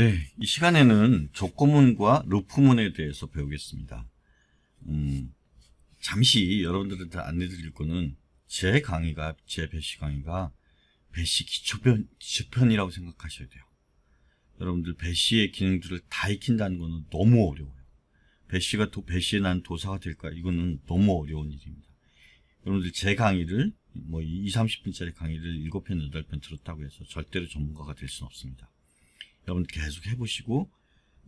네, 이 시간에는 조건문과 루프문에 대해서 배우겠습니다. 음, 잠시 여러분들한테 안내드릴 거는 제 강의가, 제 배시 강의가 배시 기초편, 기초편이라고 생각하셔야 돼요. 여러분들 배시의 기능들을 다 익힌다는 거는 너무 어려워요. 배시가 또 배시에 난 도사가 될까? 이거는 너무 어려운 일입니다. 여러분들 제 강의를 뭐2 30분짜리 강의를 7편, 8편 들었다고 해서 절대로 전문가가 될 수는 없습니다. 여러분 계속 해보시고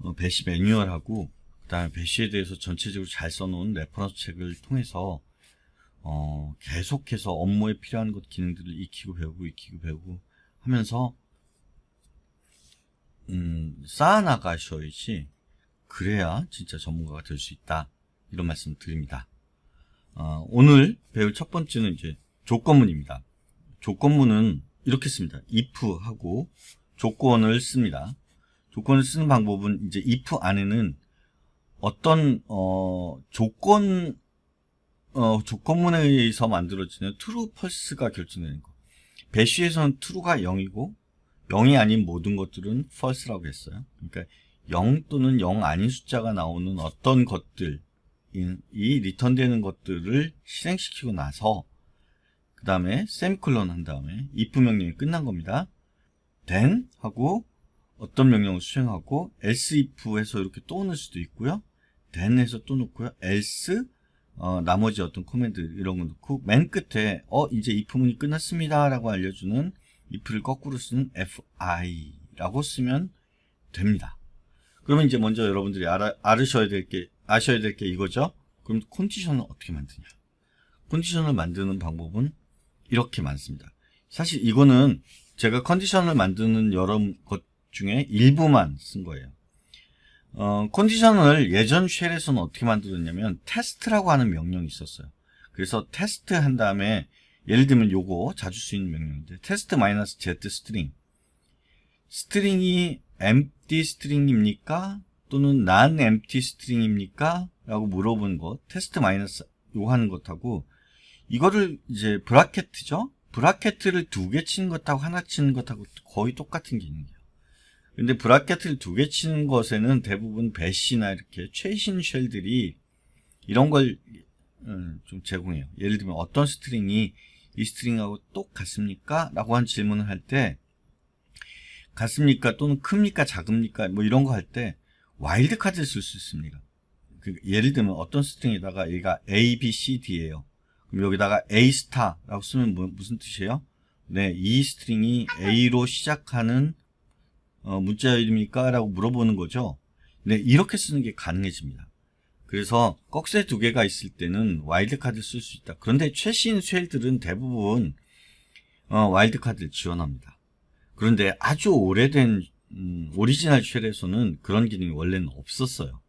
어, 배시 매뉴얼하고 그 다음에 배시에 대해서 전체적으로 잘 써놓은 레퍼런스 책을 통해서 어, 계속해서 업무에 필요한 것 기능들을 익히고 배우고 익히고 배우고 하면서 음, 쌓아나가셔야지 그래야 진짜 전문가가 될 수 있다 이런 말씀 드립니다 어, 오늘 배울 첫 번째는 이제 조건문입니다 조건문은 이렇게 씁니다 if 하고 조건을 씁니다. 조건을 쓰는 방법은 이제 if 안에는 어떤 어, 조건 어, 조건문에 의해서 만들어지는 true, false가 결정되는 거. 배쉬에서는 true가 0이고 0이 아닌 모든 것들은 false라고 했어요. 그러니까 0 또는 0 아닌 숫자가 나오는 어떤 것들이 리턴되는 것들을 실행시키고 나서 그 다음에 세클론한 다음에 if 명령이 끝난 겁니다. then 하고 어떤 명령을 수행하고 else if 해서 이렇게 또 넣을 수도 있고요. then 해서 또 넣고요. else 어, 나머지 어떤 코멘트 이런 거 넣고 맨 끝에 어 이제 이 부분이 끝났습니다 라고 알려주는 if를 거꾸로 쓰는 fi라고 쓰면 됩니다. 그러면 이제 먼저 여러분들이 알아, 알으셔야 될 게 아셔야 될 게 이거죠. 그럼 컨디션을 어떻게 만드냐? 컨디션을 만드는 방법은 이렇게 많습니다. 사실 이거는 제가 컨디션을 만드는 여러 것 중에 일부만 쓴 거예요. 어, 컨디션을 예전 쉘에서는 어떻게 만들었냐면 테스트라고 하는 명령이 있었어요. 그래서 테스트 한 다음에 예를 들면 요거 자주 쓰이는 명령인데 테스트 마이너스 z 스트링 스트링이 empty 스트링입니까? 또는 non empty 스트링입니까? 라고 물어본 것 테스트 마이너스 요 하는 것하고 이거를 이제 브라켓이죠 브라켓을 두개 친 것하고 하나 치는 것하고 거의 똑같은 기능이에요. 근데 브라켓을 두 개 치는 것에는 대부분 배시나 이렇게 최신 쉘들이 이런 걸좀 어, 제공해요. 예를 들면 어떤 스트링이 이 스트링하고 똑같습니까? 라고 한 질문을 할 때 같습니까? 또는 큽니까? 작습니까? 뭐 이런 거 할 때 와일드카드를 쓸 수 있습니다. 그 예를 들면 어떤 스트링에다가 얘가 A, B, C, D예요. 여기다가 A 스타라고 쓰면 뭐, 무슨 뜻이에요? 네, 이 e 스트링이 A로 시작하는 어, 문자 이름입까 라고 물어보는 거죠. 네, 이렇게 쓰는 게 가능해집니다. 그래서 꺽쇠 두 개가 있을 때는 와일드카드를 쓸 수 있다. 그런데 최신 쉘들은 대부분 어, 와일드카드를 지원합니다. 그런데 아주 오래된 음, 오리지널 쉘에서는 그런 기능이 원래는 없었어요.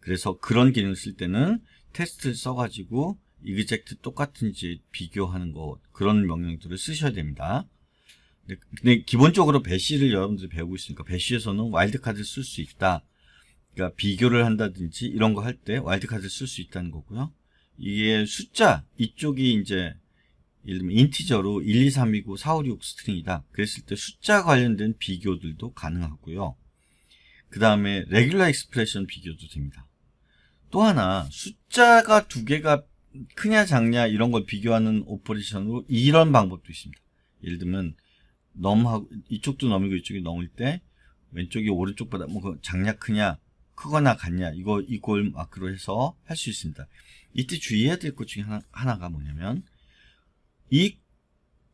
그래서 그런 기능을 쓸 때는 테스트를 써가지고 이그젝트 똑같은지 비교하는 것 그런 명령들을 쓰셔야 됩니다. 근데 기본적으로 배시를 여러분들이 배우고 있으니까 배시에서는 와일드카드를 쓸 수 있다. 그러니까 비교를 한다든지 이런 거 할 때 와일드카드를 쓸 수 있다는 거고요. 이게 숫자 이쪽이 이제 예를 들면 인티저로 1, 2, 3, 이고 4, 5, 6 스트링이다. 그랬을 때 숫자 관련된 비교들도 가능하고요. 그 다음에 레귤러 익스프레션 비교도 됩니다. 또 하나 숫자가 두 개가 크냐 작냐 이런 걸 비교하는 오퍼레이션으로 이런 방법도 있습니다. 예를 들면 넘하고 이쪽도 넘이고 이쪽이 넘을 때 왼쪽이 오른쪽보다 뭐 그 작냐 크냐 크거나 같냐 이거 이골 마크로 해서 할 수 있습니다. 이때 주의해야 될 것 중에 하나, 하나가 뭐냐면 이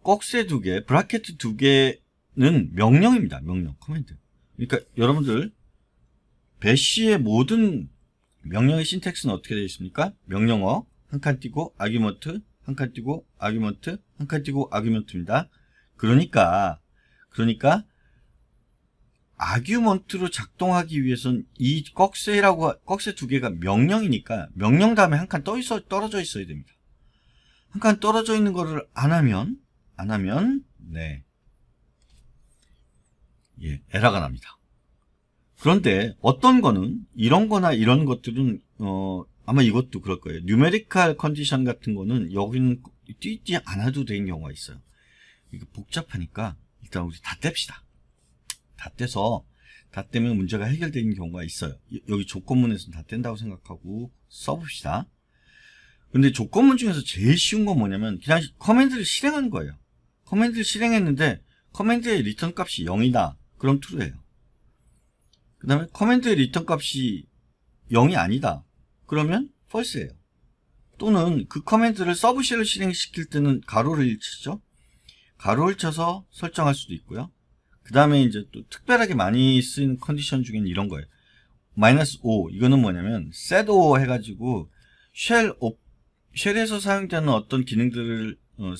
꺽쇠 두 개, 브라켓 두 개는 명령입니다. 명령, 커맨드. 그러니까 여러분들 배시의 모든 명령의 신텍스는 어떻게 되어 있습니까? 명령어, 한칸 띄고 아규먼트 한 칸 띄고 아규먼트 한 칸 띄고 아규먼트입니다. 그러니까 그러니까 아규먼트로 작동하기 위해선 이 꺽쇠라고 꺽쇠 두 개가 명령이니까 명령 다음에 한 칸떠 있어 떨어져 있어야 됩니다. 한 칸 떨어져 있는 거를 안 하면 안 하면 네. 예, 에러가 납니다. 그런데 어떤 거는 이런 거나 이런 것들은 어 아마 이것도 그럴 거예요. 뉴메리칼 컨디션 같은 거는 여기는 뛰지 않아도 되는 경우가 있어요. 이게 복잡하니까 일단 우리 다 뗍시다. 다 떼서 다 떼면 문제가 해결되는 경우가 있어요. 여기 조건문에서는 다 뗀다고 생각하고 써봅시다. 근데 조건문 중에서 제일 쉬운 건 뭐냐면 그냥 커맨드를 실행한 거예요. 커맨드를 실행했는데 커맨드의 리턴 값이 0이다. 그럼 true예요. 그 다음에 커맨드의 리턴 값이 0이 아니다. 그러면 false예요. 또는 그 커맨드를 서브쉘을 실행시킬 때는 가로를 치죠. 가로를 쳐서 설정할 수도 있고요. 그 다음에 이제 또 특별하게 많이 쓰인 컨디션 중에는 이런 거예요. 마이너스 5 이거는 뭐냐면 set 5 해가지고 쉘 쉘에서 사용되는 어떤 기능들을 어,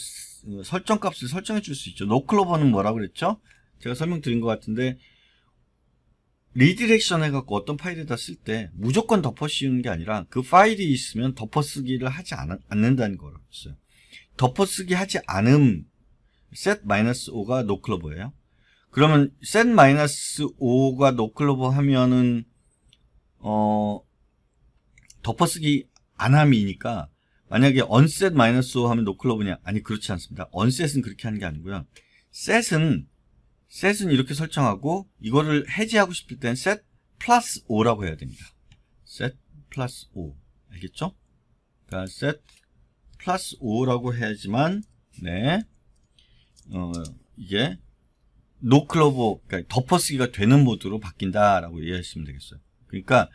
설정값을 설정해 줄 수 있죠. 노클로버는 뭐라고 그랬죠? 제가 설명드린 것 같은데 리디렉션 해갖고 어떤 파일에다 쓸 때 무조건 덮어씌우는 게 아니라 그 파일이 있으면 덮어쓰기를 하지 않, 는다는 거였어요. 덮어쓰기 하지 않음 set-5가 노클로버예요. 그러면 set-5가 노클로버 하면은 어 덮어쓰기 안함이니까 만약에 onset-5 하면 노클로버냐 아니 그렇지 않습니다. onset은 그렇게 하는 게 아니고요. set은 set은 이렇게 설정하고 이거를 해제하고 싶을 땐 set 플러스 5라고 해야 됩니다. set 플러스 5 알겠죠? 그러니까 set 플러스 5라고 해야지만 네 어, 이게 노클로버 그러니까 덮어쓰기가 되는 모드로 바뀐다라고 이해하시면 되겠어요. 그러니까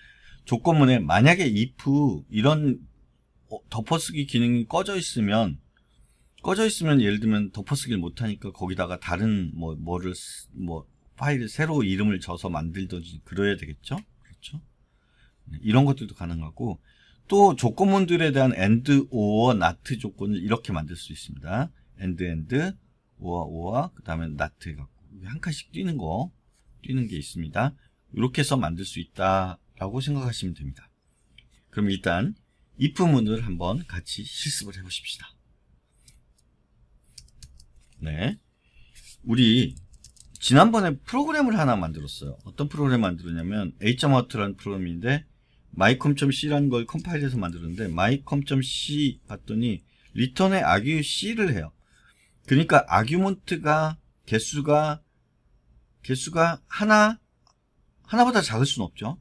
조건문에 만약에 if 이런 어, 덮어쓰기 기능이 꺼져 있으면 꺼져 있으면 예를 들면 덮어쓰기를 못하니까 거기다가 다른 뭐 뭐를 뭐 파일을 새로 이름을 줘서 만들든지 그래야 되겠죠. 그렇죠. 네, 이런 것들도 가능하고 또 조건문들에 대한 and, or, not 조건을 이렇게 만들 수 있습니다. and, and, or, or, 그 다음에 not 해갖고 한 칸씩 뛰는 거 뛰는 게 있습니다. 이렇게 해서 만들 수 있다라고 생각하시면 됩니다. 그럼 일단 if 문을 한번 같이 실습을 해보십시다. 네. 우리 지난번에 프로그램을 하나 만들었어요. 어떤 프로그램 만들었냐면 h.out라는 프로그램인데 mycom.c라는 걸 컴파일해서 만들었는데 mycom.c 봤더니 리턴에 arg c를 해요. 그러니까 아규먼트가 개수가 개수가 하나 하나보다 작을 수는 없죠.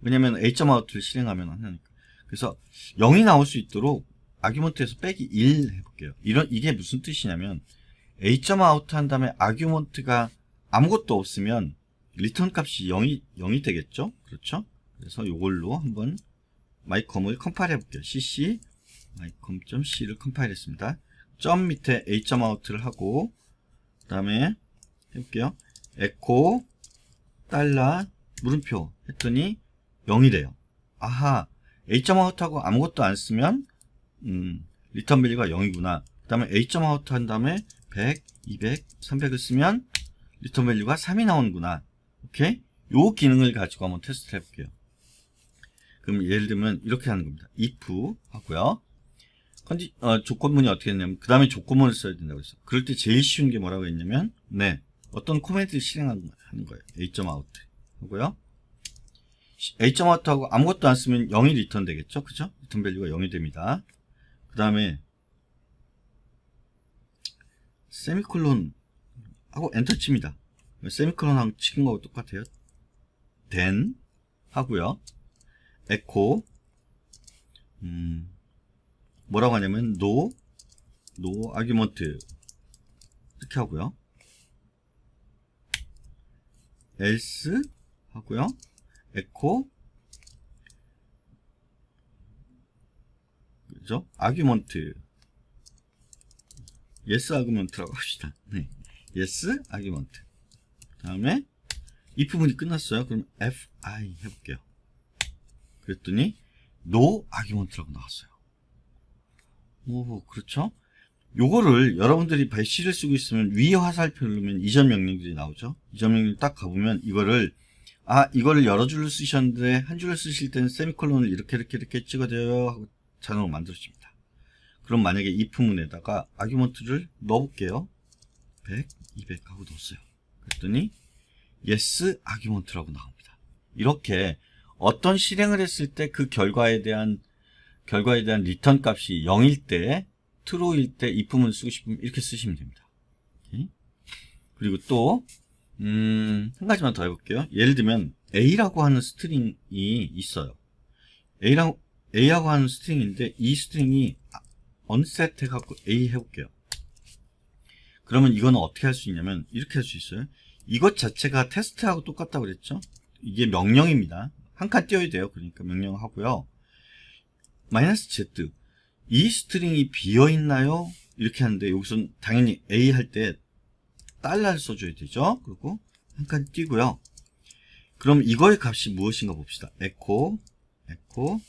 왜냐면 하 h.out를 실행하면 안 하니까. 그래서 0이 나올 수 있도록 아규먼트에서 빼기 1 해볼게요. 이런 이게 무슨 뜻이냐면 A점 아웃한 다음에 아규먼트가 아무것도 없으면 리턴 값이 0이, 0이 되겠죠? 그렇죠? 그래서 이걸로 한번 mycom을 컴파일 해볼게요. cc mycom.c를 컴파일 했습니다. 점 밑에 a점 아웃를 하고 그 다음에 해볼게요. echo 달러 물음표 했더니 0이 돼요. 아하 a점 아웃하고 아무것도 안 쓰면 음, a l u e 가 0이구나. 그 다음에 a점 아웃 한 다음에 100, 200, 300을 쓰면 리턴 밸류가 3이 나오는구나. 오케이? 요 기능을 가지고 한번 테스트를 해볼게요. 그럼 예를 들면 이렇게 하는 겁니다. if 하고요. 컨디, 어, 조건문이 어떻게 했냐면 그 다음에 조건문을 써야 된다고 했어. 그럴 때 제일 쉬운 게 뭐라고 했냐면 네 어떤 코멘트를 실행하는 거예요. a.out 하고요. a.out하고 아무것도 안 쓰면 0이 리턴 되겠죠. 그죠? 리턴 밸류가 0이 됩니다. 그 다음에 세미콜론 하고 엔터 칩니다. 세미콜론하고 치킨 거하고 똑같아요. then 하고요. 에코 음, 뭐라고 하냐면 no, no argument 이렇게 하고요. else 하고요. 에코 그죠? argument yes 아그먼트라고 합시다. 네. yes 아규먼트. 다음에 이 부분이 끝났어요. 그럼 fi 해볼게요. 그랬더니 no 아규먼트라고 나왔어요. 오, 그렇죠? 요거를 여러분들이 배시를 쓰고 있으면 위에 화살표를 누르면 이전 명령들이 나오죠. 이전 명령 딱 가보면 이거를 아 이거를 여러 줄로 쓰셨는데 한줄을 쓰실 때는 세미콜론을 이렇게 이렇게 이렇게 찍어줘요 하고 자동으로 만들어집니다. 그럼 만약에 이품문에다가 아규먼트를 넣어볼게요. 100, 200 하고 넣었어요. 그랬더니 yes 아규먼트라고 나옵니다. 이렇게 어떤 실행을 했을 때 그 결과에 대한 결과에 대한 리턴 값이 0일 때 true일 때 이품문 쓰고 싶으면 이렇게 쓰시면 됩니다. 그리고 또 음, 한 가지만 더 해볼게요. 예를 들면 A라고 하는 스트링이 있어요. A라고, A라고 하는 스트링인데 이 스트링이 언셋 해갖고 A 해볼게요. 그러면 이건 어떻게 할 수 있냐면 이렇게 할 수 있어요. 이것 자체가 테스트하고 똑같다고 그랬죠? 이게 명령입니다. 한 칸 띄워야 돼요. 그러니까 명령하고요. 마이너스 Z 이 스트링이 비어있나요? 이렇게 하는데 여기서 당연히 A 할 때 달러를 써줘야 되죠. 그리고 한 칸 띄고요. 그럼 이거의 값이 무엇인가 봅시다. 에코 에코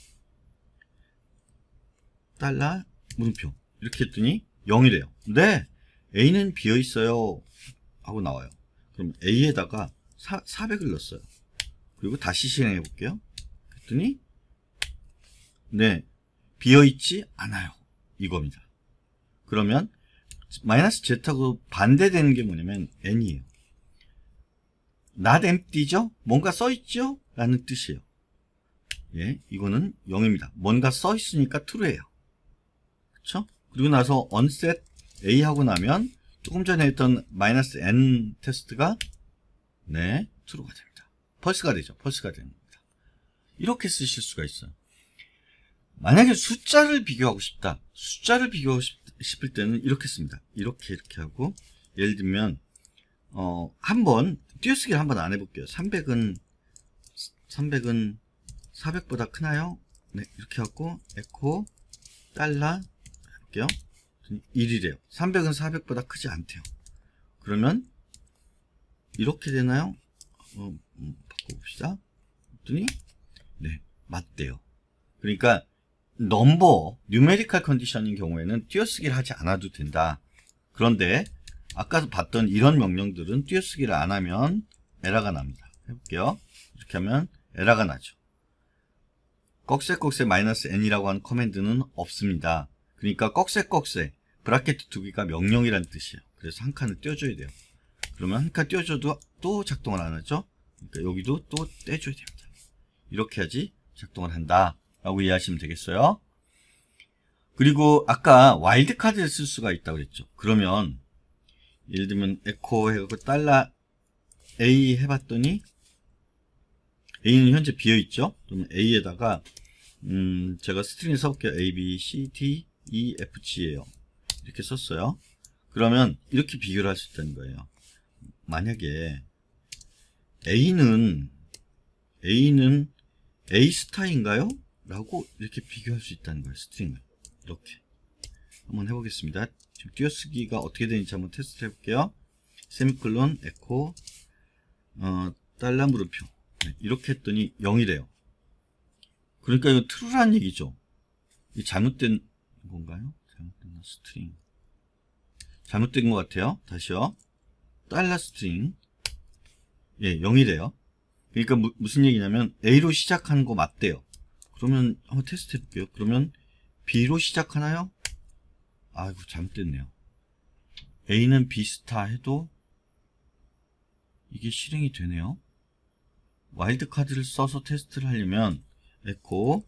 달러 물음표 이렇게 했더니 0이래요 근데 A는 비어있어요 하고 나와요 그럼 A에다가 사, 400을 넣었어요 그리고 다시 실행해 볼게요 그랬더니네 비어있지 않아요 이겁니다 그러면 마이너스 z하고 반대되는 게 뭐냐면 n이에요 not empty죠? 뭔가 써있죠? 라는 뜻이에요 예, 이거는 0입니다 뭔가 써있으니까 true예요 그렇죠? 그리고 나서 onset a 하고 나면 조금 전에 했던 마이너스 n 테스트가 네 true가 됩니다. 펄스가 되죠. 펄스가 됩니다. 이렇게 쓰실 수가 있어요. 만약에 숫자를 비교하고 싶다. 숫자를 비교하고 싶을 때는 이렇게 씁니다. 이렇게 이렇게 하고 예를 들면 어, 한번 띄어쓰기를 한번 안 해볼게요. 300은 300은 400보다 크나요? 네, 이렇게 하고 에코 달러 볼게요. 1이래요. 300은 400보다 크지 않대요. 그러면 이렇게 되나요? 어, 음, 바꿔봅시다. 그랬더니 네, 맞대요. 그러니까 넘버, 뉴메리컬 컨디션인 경우에는 띄어쓰기를 하지 않아도 된다. 그런데 아까서 봤던 이런 명령들은 띄어쓰기를 안 하면 에러가 납니다. 해볼게요. 이렇게 하면 에러가 나죠. 꺽쇠꺽쇠 마이너스 n이라고 하는 커맨드는 없습니다. 그러니까 꺽쇠꺽쇠 브라켓 두기가 명령이라는 뜻이에요. 그래서 한 칸을 떼어줘야 돼요. 그러면 한칸 떼어줘도 또 작동을 안 하죠. 그러니까 여기도 또 떼줘야 됩니다. 이렇게 해야지 작동을 한다 라고 이해하시면 되겠어요. 그리고 아까 와일드카드를 쓸 수가 있다고 그랬죠. 그러면 예를 들면 에코 해갖고 달러 A 해봤더니 A는 현재 비어있죠. 그러면 A에다가 음 제가 스트링을 써볼게요. A, B, C, D EFG예요. 이렇게 썼어요. 그러면 이렇게 비교를 할 수 있다는 거예요. 만약에 A는 A는 A 스타인가요? 라고 이렇게 비교할 수 있다는 거예요. 스트링을 이렇게 한번 해보겠습니다. 지금 띄어쓰기가 어떻게 되는지 한번 테스트 해볼게요. 세미콜론 에코 어, 달러 물음표 네, 이렇게 했더니 0이래요. 그러니까 이거 트루란 얘기죠. 이 잘못된 건가요? 잘못된 스트링 잘못된 것 같아요 다시요 달러 스트링 예 0이래요 그러니까 무, 무슨 얘기냐면 A로 시작하는 거 맞대요 그러면 한번 테스트 해볼게요 그러면 B로 시작하나요? 아이고 잘못됐네요 A는 비슷타 해도 이게 실행이 되네요 와일드카드를 써서 테스트를 하려면 에코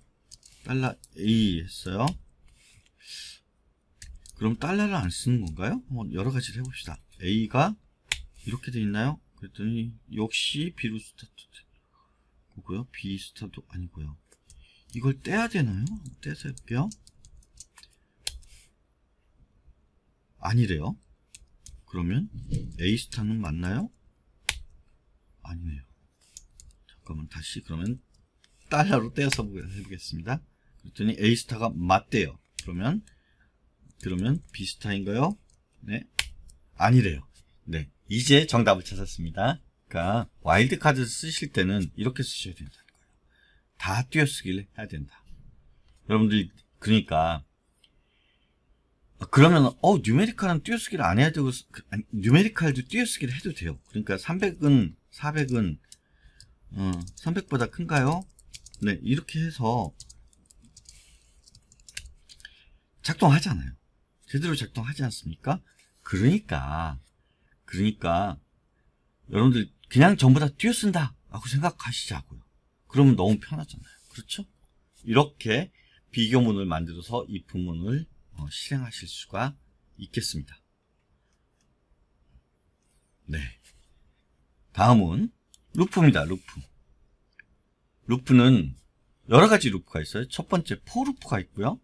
달러 $a 했어요 그럼 달러를 안 쓰는 건가요? 한번 여러 가지를 해봅시다. A가 이렇게 돼 있나요? 그랬더니 역시 B로 스타트고요. B 스타도 아니고요. 이걸 떼야 되나요? 떼서 해볼게요. 아니래요. 그러면 A 스타는 맞나요? 아니네요. 잠깐만 다시 그러면 달러로 떼어서 해보겠습니다. 그랬더니 A 스타가 맞대요. 그러면 그러면 비슷한가요 네. 아니래요. 네. 이제 정답을 찾았습니다. 그러니까 와일드카드 쓰실 때는 이렇게 쓰셔야 된다는 거예요. 다 띄어쓰기를 해야 된다. 여러분들이 그러니까 그러면 어 뉴메리칼은 띄어쓰기를 안 해야 되고 그, 아니, 뉴메리칼도 띄어쓰기를 해도 돼요. 그러니까 300은 400은 어, 300보다 큰가요? 네 이렇게 해서 작동하잖아요. 제대로 작동하지 않습니까? 그러니까 그러니까 여러분들 그냥 전부 다 띄어쓴다 라고 생각하시자고요. 그러면 너무 편하잖아요. 그렇죠? 이렇게 비교문을 만들어서 이부문을 어, 실행하실 수가 있겠습니다. 네. 다음은 루프입니다. 루프. 루프는 여러 가지 루프가 있어요. 첫 번째 포루프가 있고요.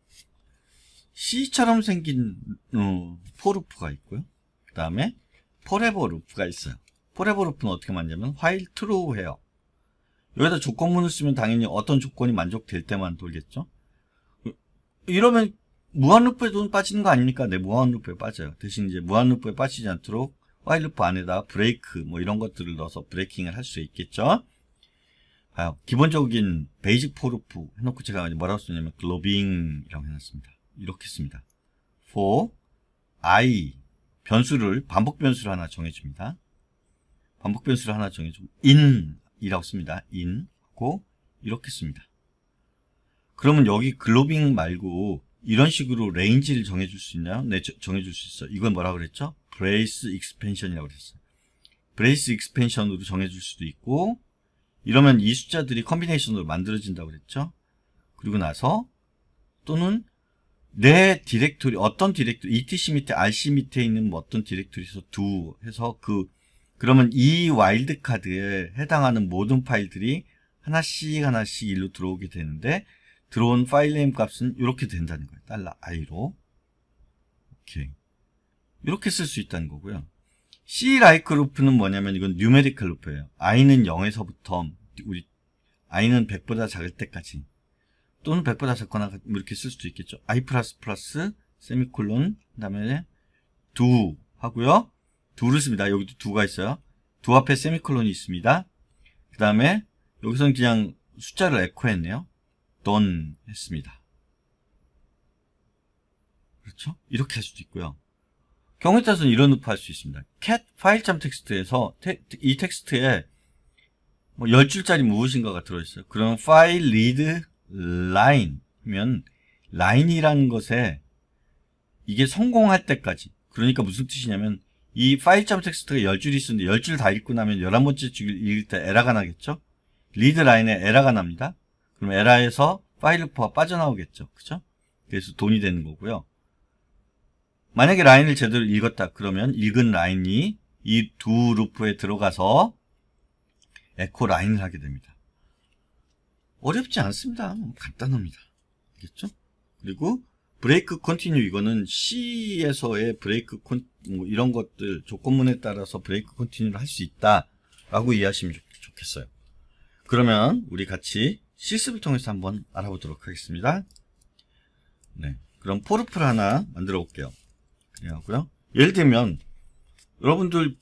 C처럼 생긴 어, 포루프가 있고요. 그 다음에 포레버 루프가 있어요. 포레버 루프는 어떻게 만냐면 while true 해요. 여기다 조건문을 쓰면 당연히 어떤 조건이 만족될 때만 돌겠죠. 이러면 무한 루프에 돈 빠지는 거 아닙니까? 네, 무한 루프에 빠져요. 대신 이제 무한 루프에 빠지지 않도록 while 루프 안에다 브레이크 뭐 이런 것들을 넣어서 브레이킹을 할 수 있겠죠. 아, 기본적인 베이직 포 루프 해놓고 제가 뭐라고 쓰냐면 글로빙이라고 해놨습니다. 이렇게 씁니다. for i 변수를 반복 변수를 하나 정해줍니다. 반복 변수를 하나 정해주고 in이라고 씁니다. in 하고 이렇게 씁니다. 그러면 여기 글로빙 말고 이런 식으로 레인지를 정해줄 수 있나요? 네, 저, 정해줄 수 있어. 이건 뭐라 그랬죠? 브레이스 익스펜션이라고 그랬어요. 브레이스 익스펜션으로 정해줄 수도 있고 이러면 이 숫자들이 컨비네이션으로 만들어진다고 그랬죠? 그리고 나서 또는 내 디렉토리 어떤 디렉토리 etc 밑에 rc 밑에 있는 뭐 어떤 디렉토리에서 두 해서 그 그러면 이 와일드카드에 해당하는 모든 파일들이 하나씩 하나씩 일로 들어오게 되는데 들어온 파일 네임 값은 이렇게 된다는 거예요. 달러 i로 오케이 이렇게 쓸 수 있다는 거고요. c like 루프는 뭐냐면 이건 뉴메리컬 루프예요. i는 0에서부터 우리 i는 100보다 작을 때까지 또는 100보다 적거나 뭐 이렇게 쓸 수도 있겠죠. i 플러스 플러스 세미콜론 그다음에 두 하고요. 두를 씁니다. 여기도 두가 있어요. 두 앞에 세미콜론이 있습니다. 그 다음에 여기서는 그냥 숫자를 에코했네요. d 했습니다. 그렇죠? 이렇게 할 수도 있고요. 경우에 따라서는 이런 루프 할 수 있습니다. cat 파일점 텍스트에서 테, 이 텍스트에 뭐 10줄짜리 무엇인가가 들어있어요. 그럼 file r 라인이면 라인이라는 것에 이게 성공할 때까지 그러니까 무슨 뜻이냐면 이 파일 점 텍스트가 10줄이 있었는데 10줄 다 읽고 나면 11번째 줄 읽을 때 에러가 나겠죠? 리드 라인에 에러가 납니다. 그럼 에러에서 파일 루프가 빠져나오겠죠. 그죠? 그래서 돈이 되는 거고요. 만약에 라인을 제대로 읽었다 그러면 읽은 라인이 이 두 루프에 들어가서 에코 라인을 하게 됩니다. 어렵지 않습니다. 뭐 간단합니다. 알겠죠? 그리고 브레이크 컨티뉴 이거는 C에서의 브레이크 컨뭐 이런 것들 조건문에 따라서 브레이크 컨티뉴를 할 수 있다라고 이해하시면 좋, 겠어요 그러면 우리 같이 실습을 통해서 한번 알아보도록 하겠습니다. 네, 그럼 포르풀 하나 만들어 볼게요. 그래갖고요. 예를 들면 여러분들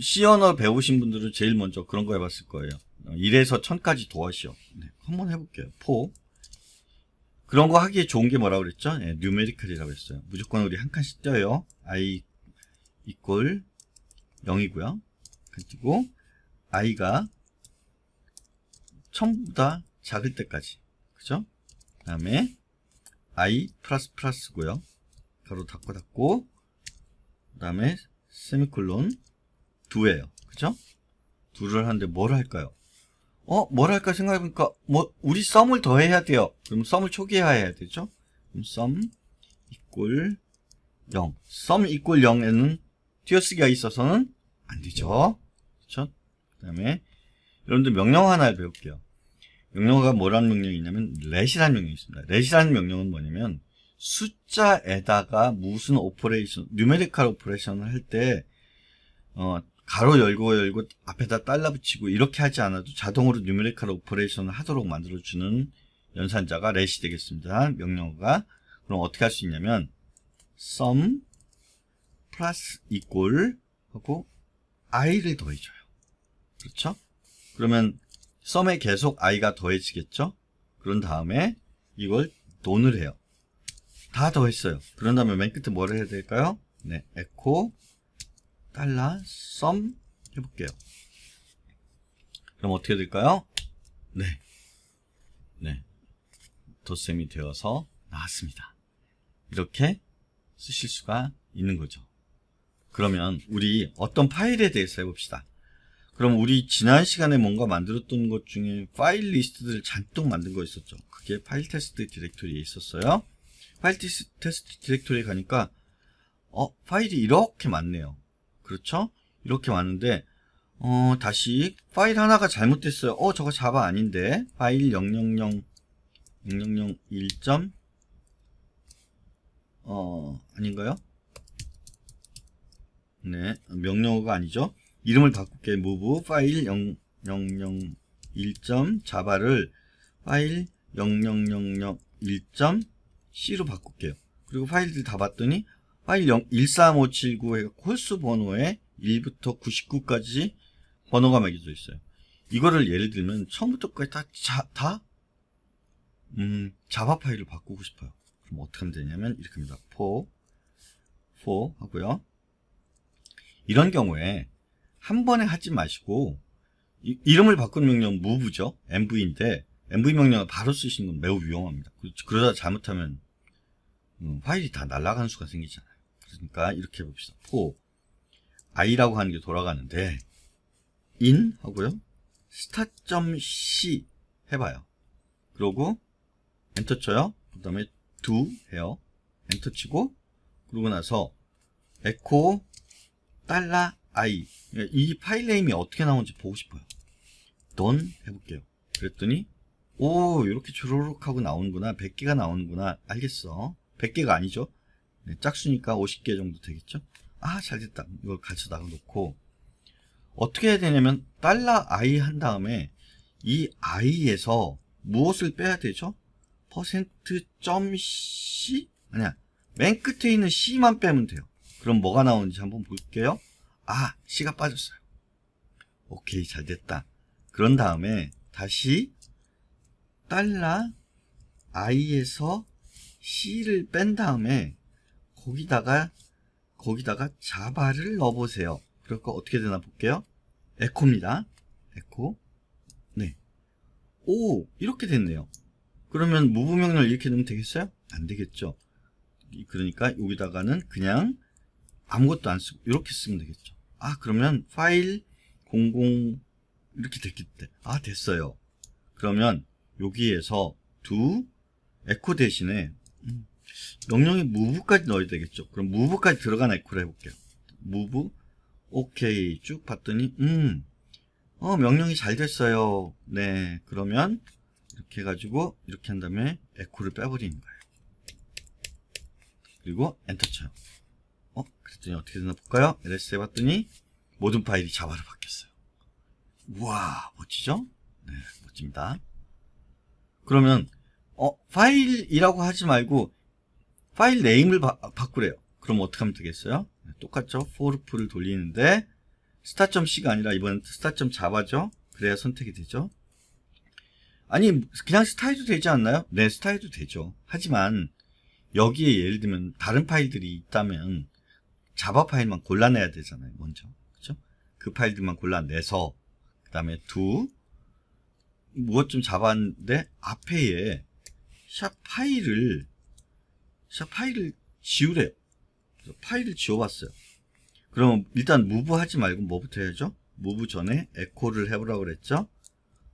C 언어 배우신 분들은 제일 먼저 그런 거 해봤을 거예요. 1에서 1000까지 도하시오. 네, 한 번 해볼게요. 4. 그런 거 하기에 좋은 게 뭐라 고 그랬죠? 네, 뉴메리컬이라고 했어요. 무조건 우리 한 칸씩 떼요. i 이꼴 0이고요. 그리고 i가 1000보다 작을 때까지. 그죠? 그 다음에 i 플러스 플러스고요. 가로 닫고 닫고 그 다음에 세미콜론 2예요 그죠? 둘을 하는데 뭘 할까요? 어, 뭘 할까 생각해보니까, 뭐, 우리 썸을 더 해야 돼요. 그럼 썸을 초기화해야 되죠? 그럼 썸, 이꼴, 0. 썸 이꼴 0에는 띄어쓰기가 있어서는 안 되죠. 그렇그 다음에, 여러분들 명령 하나 를 배울게요. 명령어가 뭐라는 명령이 있냐면, let이라는 명령이 있습니다. let이라는 명령은 뭐냐면, 숫자에다가 무슨 오퍼레이션, 뉴메리컬 오퍼레이션을 할 때, 어, 가로 열고 열고 앞에다 달라붙이고 이렇게 하지 않아도 자동으로 뉴메리컬 오퍼레이션을 하도록 만들어주는 연산자가 레시 되겠습니다. 명령어가 그럼 어떻게 할 수 있냐면 sum 플러스 이꼴 하고 i를 더해줘요. 그렇죠? 그러면 썸에 계속 i가 더해지겠죠? 그런 다음에 이걸 돈을 해요. 다 더했어요. 그런 다음에 맨 끝에 뭐를 해야 될까요? 네, 에코 달러 썸 해볼게요. 그럼 어떻게 될까요? 네. 네. 덧셈이 되어서 나왔습니다. 이렇게 쓰실 수가 있는 거죠. 그러면 우리 어떤 파일에 대해서 해봅시다. 그럼 우리 지난 시간에 뭔가 만들었던 것 중에 파일 리스트들 잔뜩 만든 거 있었죠. 그게 파일 테스트 디렉토리에 있었어요. 파일 테스트 디렉토리에 가니까 어 파일이 이렇게 많네요. 그렇죠? 이렇게 왔는데 어, 다시 파일 하나가 잘못됐어요. 어, 저거 자바 아닌데. 파일 000 0001. 점 어, 아닌가요? 네, 명령어가 아니죠. 이름을 바꿀게. move 파일 0001. 점 자바를 파일 0001. 점 C로 바꿀게요. 그리고 파일들 다 봤더니 파일 13579 해갖고 홀수 번호에 1부터 99까지 번호가 매겨져 있어요. 이거를 예를 들면 처음부터까지 다, 자, 다 음, 자바 파일을 바꾸고 싶어요. 그럼 어떻게 하면 되냐면 이렇게 합니다. for, for 하고요. 이런 경우에 한 번에 하지 마시고 이, 이름을 바꾼 명령 은 무브죠. mv인데 mv 명령을 바로 쓰시는 건 매우 위험합니다. 그렇죠. 그러다 잘못하면 음, 파일이 다 날아가는 수가 생기잖아요. 그러니까 이렇게 해 봅시다. 포 i라고 하는 게 돌아가는데 in 하고요. 스타점 c 해봐요. 그러고 엔터 쳐요. 그 다음에 do 해요. 엔터 치고 그러고 나서 에코 달러 i 이 파일 네임이 어떻게 나오는지 보고 싶어요. done 해볼게요. 그랬더니 오 이렇게 주르륵 하고 나오는구나 100개가 나오는구나 알겠어 100개가 아니죠 네, 짝수니까 50개 정도 되겠죠? 아, 잘 됐다. 이걸 가져다가 놓고 어떻게 해야 되냐면 달러 i 한 다음에 이 i에서 무엇을 빼야 되죠? 퍼센트 점 c 아니야. 맨 끝에 있는 c만 빼면 돼요. 그럼 뭐가 나오는지 한번 볼게요. 아, c가 빠졌어요. 오케이, 잘 됐다. 그런 다음에 다시 달러 i에서 c를 뺀 다음에 거기다가 거기다가 자바를 넣어보세요. 그럴까 어떻게 되나 볼게요. 에코입니다. 에코. 네. 오 이렇게 됐네요. 그러면 무브명령을 이렇게 넣으면 되겠어요? 안 되겠죠. 그러니까 여기다가는 그냥 아무것도 안 쓰고 이렇게 쓰면 되겠죠. 아 그러면 파일 00 이렇게 됐기 때아 됐어요. 그러면 여기에서 두 에코 대신에 음, 명령이 무브까지 넣어야 되겠죠. 그럼 무브까지 들어간 에코를 해볼게요. 무브 오케이 쭉 봤더니 음 어, 명령이 잘 됐어요. 네, 그러면 이렇게 해가지고 이렇게 한 다음에 에코를 빼버리는 거예요. 그리고 엔터 쳐요. 어? 그랬더니 어떻게 되나 볼까요? ls 해봤더니 모든 파일이 자바로 바뀌었어요. 우와, 멋지죠? 네, 멋집니다. 그러면 어, 파일이라고 하지 말고 파일 네임을 바, 꾸래요 그럼 어떻게 하면 되겠어요? 네, 똑같죠? for를 돌리는데 스타.c가 아니라 이번 스타.java죠? 그래야 선택이 되죠. 아니 그냥 스타일도 되지 않나요? 네 스타일도 되죠. 하지만 여기에 예를 들면 다른 파일들이 있다면 자바 파일만 골라내야 되잖아요. 먼저 그렇죠? 그 파일들만 골라내서 그 다음에 두 무엇 좀 잡았는데 앞에에 샵 파일을 자, 파일을 지우래요. 그래서 파일을 지워봤어요. 그럼 일단 무브 하지 말고 뭐부터 해야죠? 무브 전에 에코를 해보라고 그랬죠?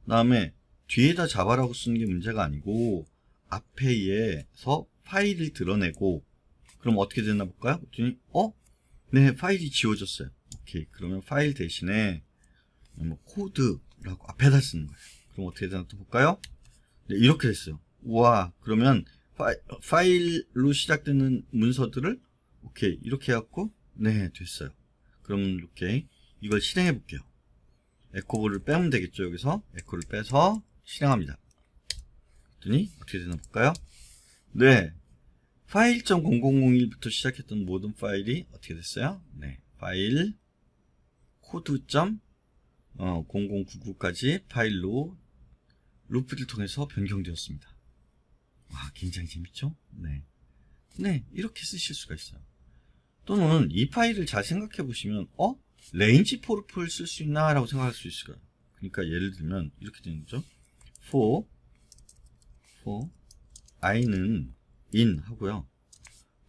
그 다음에 뒤에다 잡아라고 쓰는 게 문제가 아니고 앞에에서 파일을 드러내고 그럼 어떻게 됐나 볼까요? 그랬더니 어? 네 파일이 지워졌어요. 오케이 그러면 파일 대신에 뭐 코드라고 앞에다 쓰는 거예요. 그럼 어떻게 되나 또 볼까요? 네, 이렇게 됐어요. 우와 그러면 파일, 로 시작되는 문서들을 오케이 이렇게 해갖고 네 됐어요. 그럼 이렇게 이걸 실행해 볼게요. 에코를 빼면 되겠죠 여기서 에코를 빼서 실행합니다. 그랬더니 어떻게 되나 볼까요? 네 파일 0001부터 시작했던 모든 파일이 어떻게 됐어요? 네 파일 코드 0099까지 어, 파일로 루프를 통해서 변경되었습니다. 와, 굉장히 재밌죠? 네. 네, 이렇게 쓰실 수가 있어요. 또는 이 파일을 잘 생각해 보시면, 어? 레인지 포르프를쓸수 있나? 라고 생각할 수 있을 거예요. 그러니까 예를 들면, 이렇게 되는 거죠. for, for, i는 in 하고요.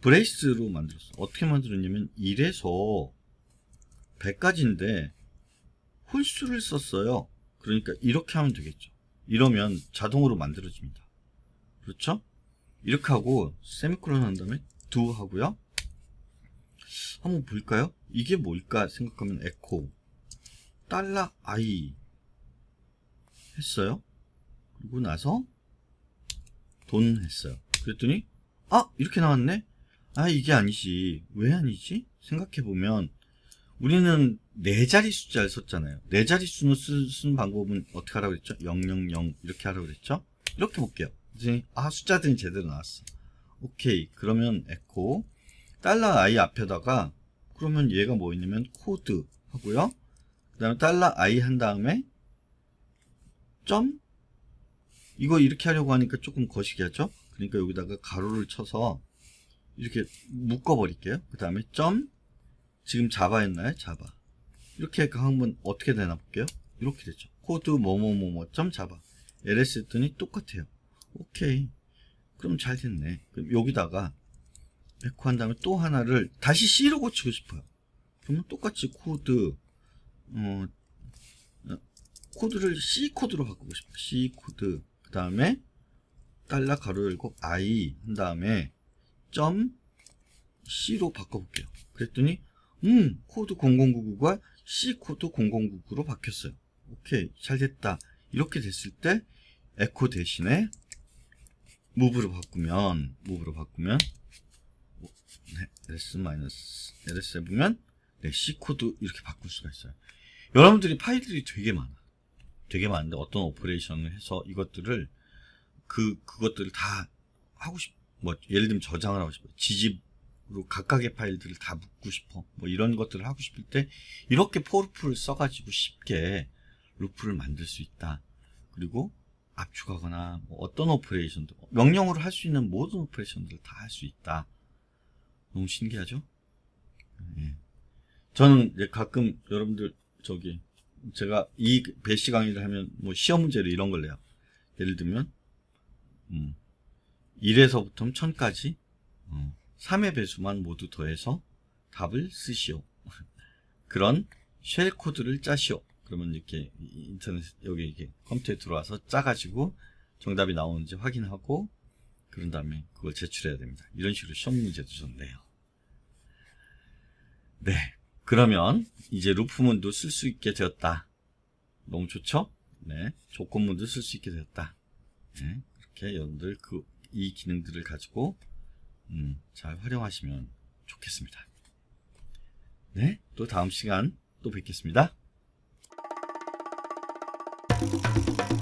브레이스로 만들었어. 어떻게 만들었냐면, 1에서 100까지인데, 홀수를 썼어요. 그러니까 이렇게 하면 되겠죠. 이러면 자동으로 만들어집니다. 그렇죠? 이렇게 하고 세미콜론 한 다음에 d 하고요. 한번 볼까요? 이게 뭘까 생각하면 에코 달러 아이 했어요. 그리고 나서 돈 했어요. 그랬더니 아 이렇게 나왔네. 아 이게 아니지. 왜 아니지? 생각해 보면 우리는 네 자리 숫자를 썼잖아요. 네 자리 수는 쓰는 방법은 어떻게 하라고 그랬죠? 000 이렇게 하라고 그랬죠? 이렇게 볼게요. 그랬더니 아 숫자들이 제대로 나왔어 오케이 그러면 에코 달러 i 앞에다가 그러면 얘가 뭐 있냐면 코드 하고요 그 다음에 달러 i 한 다음에 점 이거 이렇게 하려고 하니까 조금 거시기하죠 그러니까 여기다가 가로를 쳐서 이렇게 묶어 버릴게요 그 다음에 점 지금 자바했나요 자바 이렇게 한번 어떻게 되나 볼게요 이렇게 됐죠 코드 뭐 뭐 뭐 뭐 점 자바 ls 했더니 똑같아요 오케이. 그럼 잘 됐네. 그럼 여기다가 에코한 다음에 또 하나를 다시 C로 고치고 싶어요. 그러면 똑같이 코드 어, 코드를 C 코드로 바꾸고 싶어요. C 코드 그 다음에 달러 가로 열고 i 한 다음에 점 c로 바꿔볼게요. 그랬더니 음 코드 0099가 c 코드 0099로 바뀌었어요. 오케이 잘 됐다. 이렇게 됐을 때 에코 대신에 무브로 바꾸면 무브로 바꾸면 ls 마이너스 ls 해보면 네, C 코드 이렇게 바꿀 수가 있어요. 여러분들이 파일들이 되게 많아. 되게 많은데 어떤 오퍼레이션을 해서 이것들을 그 그것들을 다 하고 싶. 어뭐 예를 들면 저장을 하고 싶어. 지집으로 각각의 파일들을 다 묶고 싶어. 뭐 이런 것들을 하고 싶을 때 이렇게 포르프를 써가지고 쉽게 루프를 만들 수 있다. 그리고 압축하거나 뭐 어떤 오퍼레이션도 명령으로 할 수 있는 모든 오퍼레이션들을 다 할 수 있다. 너무 신기하죠? 예. 저는 가끔 여러분들 저기 제가 이 배시 강의를 하면 뭐 시험 문제로 이런 걸 내요. 예를 들면 음, 1에서부터 1000까지 음, 어, 3의 배수만 모두 더해서 답을 쓰시오. 그런 쉘 코드를 짜시오. 그러면 이렇게 인터넷 여기 이게 컴퓨터에 들어와서 짜가지고 정답이 나오는지 확인하고 그런 다음에 그걸 제출해야 됩니다. 이런 식으로 시험 문제도 좋네요. 네. 그러면 이제 루프문도 쓸 수 있게 되었다. 너무 좋죠? 네. 조건문도 쓸 수 있게 되었다. 네. 이렇게 여러분들 그, 이 기능들을 가지고, 음, 잘 활용하시면 좋겠습니다. 네. 또 다음 시간 또 뵙겠습니다. thank you